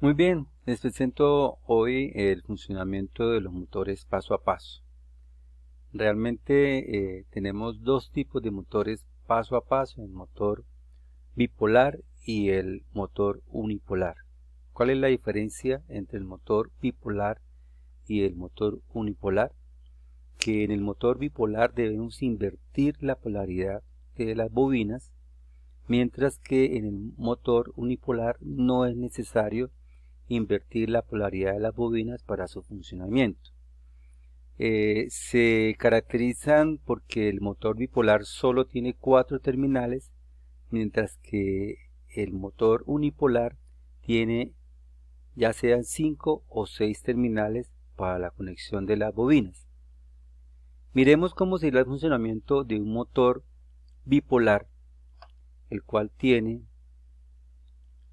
Muy bien, les presento hoy el funcionamiento de los motores paso a paso. Realmente eh, tenemos dos tipos de motores paso a paso, el motor bipolar y el motor unipolar. ¿Cuál es la diferencia entre el motor bipolar y el motor unipolar? Que en el motor bipolar debemos invertir la polaridad de las bobinas, mientras que en el motor unipolar no es necesario invertir la polaridad de las bobinas para su funcionamiento. Eh, se caracterizan porque el motor bipolar solo tiene cuatro terminales, mientras que el motor unipolar tiene ya sean cinco o seis terminales para la conexión de las bobinas. Miremos cómo sería el funcionamiento de un motor bipolar, el cual tiene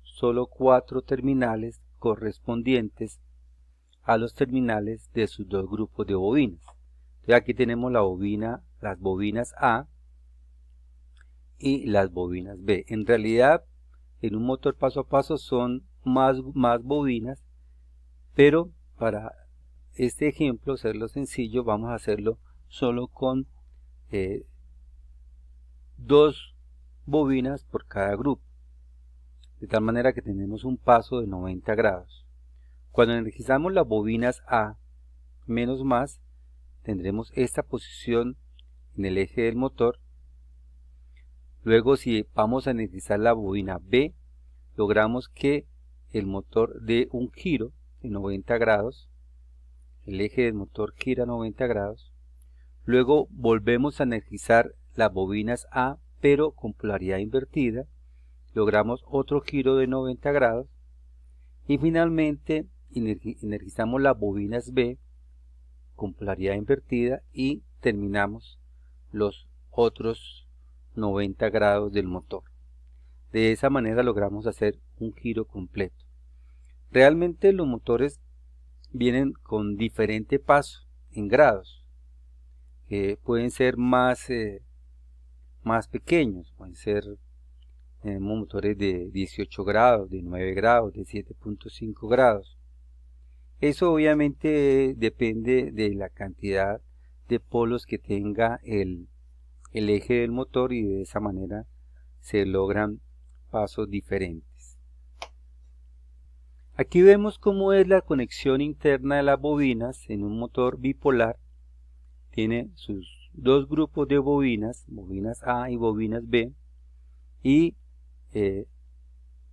solo cuatro terminales correspondientes a los terminales de sus dos grupos de bobinas. Entonces aquí tenemos la bobina, las bobinas A y las bobinas B. En realidad, en un motor paso a paso son más, más bobinas, pero para este ejemplo, hacerlo sencillo, vamos a hacerlo solo con eh, dos bobinas por cada grupo de tal manera que tenemos un paso de 90 grados. Cuando energizamos las bobinas A menos más, tendremos esta posición en el eje del motor. Luego si vamos a energizar la bobina B, logramos que el motor dé un giro de 90 grados, el eje del motor gira 90 grados. Luego volvemos a energizar las bobinas A, pero con polaridad invertida logramos otro giro de 90 grados y finalmente energizamos las bobinas B con polaridad invertida y terminamos los otros 90 grados del motor. De esa manera logramos hacer un giro completo. Realmente los motores vienen con diferente paso en grados, que pueden ser más, eh, más pequeños, pueden ser tenemos motores de 18 grados, de 9 grados, de 7.5 grados. Eso obviamente depende de la cantidad de polos que tenga el, el eje del motor y de esa manera se logran pasos diferentes. Aquí vemos cómo es la conexión interna de las bobinas en un motor bipolar. Tiene sus dos grupos de bobinas, bobinas A y bobinas B, y sólo eh,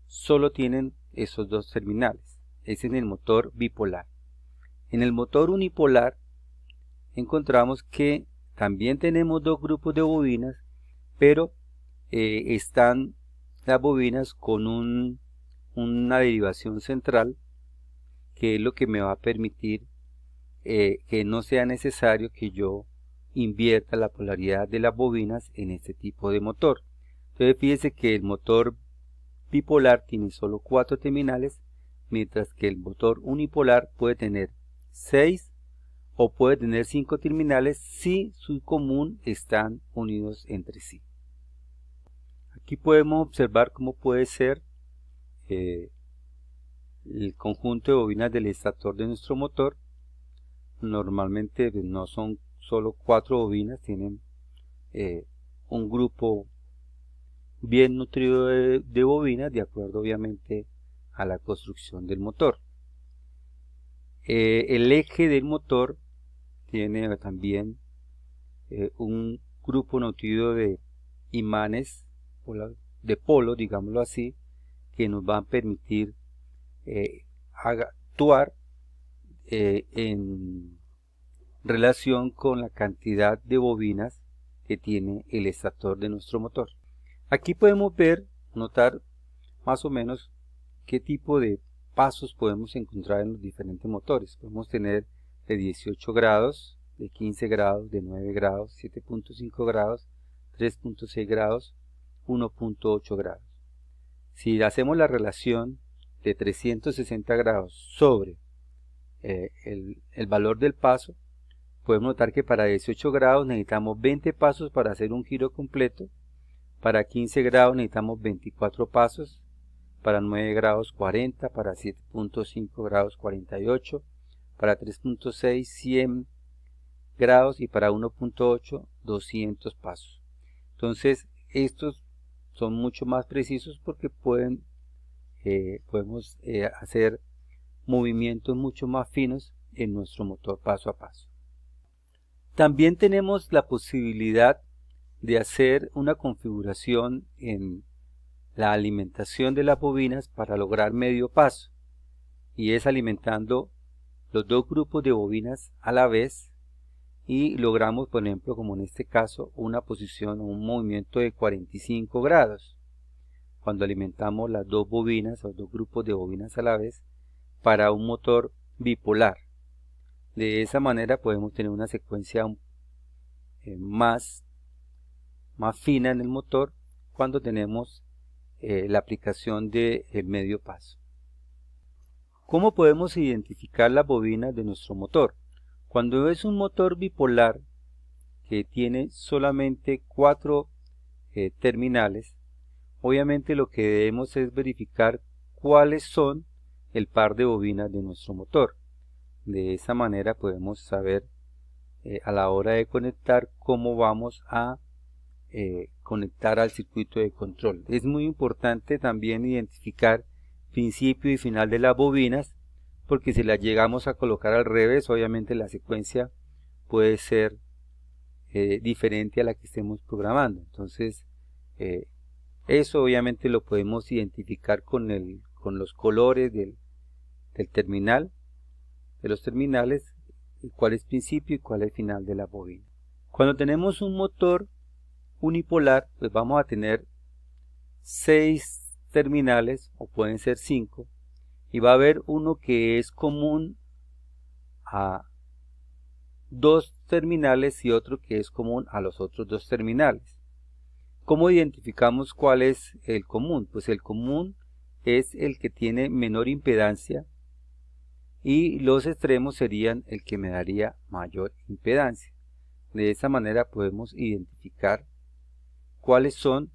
solo tienen esos dos terminales. Es en el motor bipolar. En el motor unipolar encontramos que también tenemos dos grupos de bobinas, pero eh, están las bobinas con una derivación central, que es lo que me va a permitir eh, que no sea necesario que yo invierta la polaridad de las bobinas en este tipo de motor. Entonces fíjense que el motor bipolar tiene solo cuatro terminales, mientras que el motor unipolar puede tener seis o puede tener cinco terminales si su común están unidos entre sí. Aquí podemos observar cómo puede ser eh, el conjunto de bobinas del estator de nuestro motor. Normalmente pues, no son solo cuatro bobinas, tienen eh, un grupo bien nutrido de, bobinas, de acuerdo obviamente a la construcción del motor. Eh, el eje del motor tiene también eh, un grupo nutrido de imanes de polo, digámoslo así, que nos van a permitir eh, actuar en relación con la cantidad de bobinas que tiene el estator de nuestro motor. Aquí podemos ver, notar más o menos qué tipo de pasos podemos encontrar en los diferentes motores. Podemos tener de 18 grados, de 15 grados, de 9 grados, 7.5 grados, 3.6 grados, 1.8 grados. Si hacemos la relación de 360 grados sobre eh, el valor del paso, podemos notar que para 18 grados necesitamos 20 pasos para hacer un giro completo para 15 grados necesitamos 24 pasos, para 9 grados 40, para 7.5 grados 48, para 3.6 100 grados y para 1.8 200 pasos. Entonces estos son mucho más precisos porque pueden, eh, podemos eh, hacer movimientos mucho más finos en nuestro motor paso a paso. También tenemos la posibilidad de hacer una configuración en la alimentación de las bobinas para lograr medio paso y es alimentando los dos grupos de bobinas a la vez y logramos por ejemplo como en este caso una posición o un movimiento de 45 grados cuando alimentamos las dos bobinas o dos grupos de bobinas a la vez para un motor bipolar de esa manera podemos tener una secuencia eh, más más fina en el motor cuando tenemos eh, la aplicación del de eh, medio paso. ¿Cómo podemos identificar las bobinas de nuestro motor? Cuando es un motor bipolar que tiene solamente cuatro eh, terminales, obviamente lo que debemos es verificar cuáles son el par de bobinas de nuestro motor. De esa manera podemos saber a la hora de conectar cómo vamos a eh, conectar al circuito de control. Es muy importante también identificar principio y final de las bobinas, porque si las llegamos a colocar al revés, obviamente la secuencia puede ser eh, diferente a la que estemos programando. Entonces, eh, eso obviamente lo podemos identificar con, el, con los colores del, del terminal, de los terminales, cuál es principio y cuál es final de la bobina. Cuando tenemos un motor unipolar, pues vamos a tener seis terminales, o pueden ser 5, y va a haber uno que es común a dos terminales y otro que es común a los otros dos terminales. ¿Cómo identificamos cuál es el común? Pues el común es el que tiene menor impedancia y los extremos serían el que me daría mayor impedancia. De esa manera podemos identificar cuáles son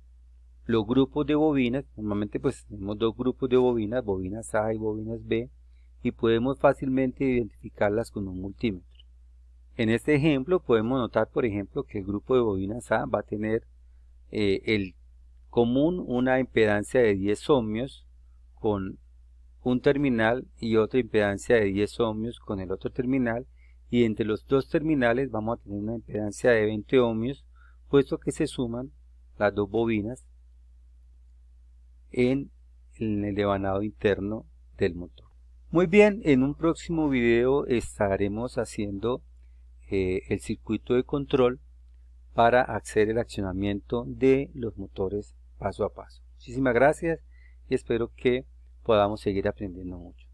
los grupos de bobinas. Normalmente pues tenemos dos grupos de bobinas, bobinas A y bobinas B, y podemos fácilmente identificarlas con un multímetro. En este ejemplo podemos notar, por ejemplo, que el grupo de bobinas A va a tener eh, el común una impedancia de 10 ohmios con un terminal y otra impedancia de 10 ohmios con el otro terminal y entre los dos terminales vamos a tener una impedancia de 20 ohmios puesto que se suman las dos bobinas en, el levanado interno del motor. Muy bien, en un próximo video estaremos haciendo eh, el circuito de control para hacer el accionamiento de los motores paso a paso. Muchísimas gracias y espero que podamos seguir aprendiendo mucho.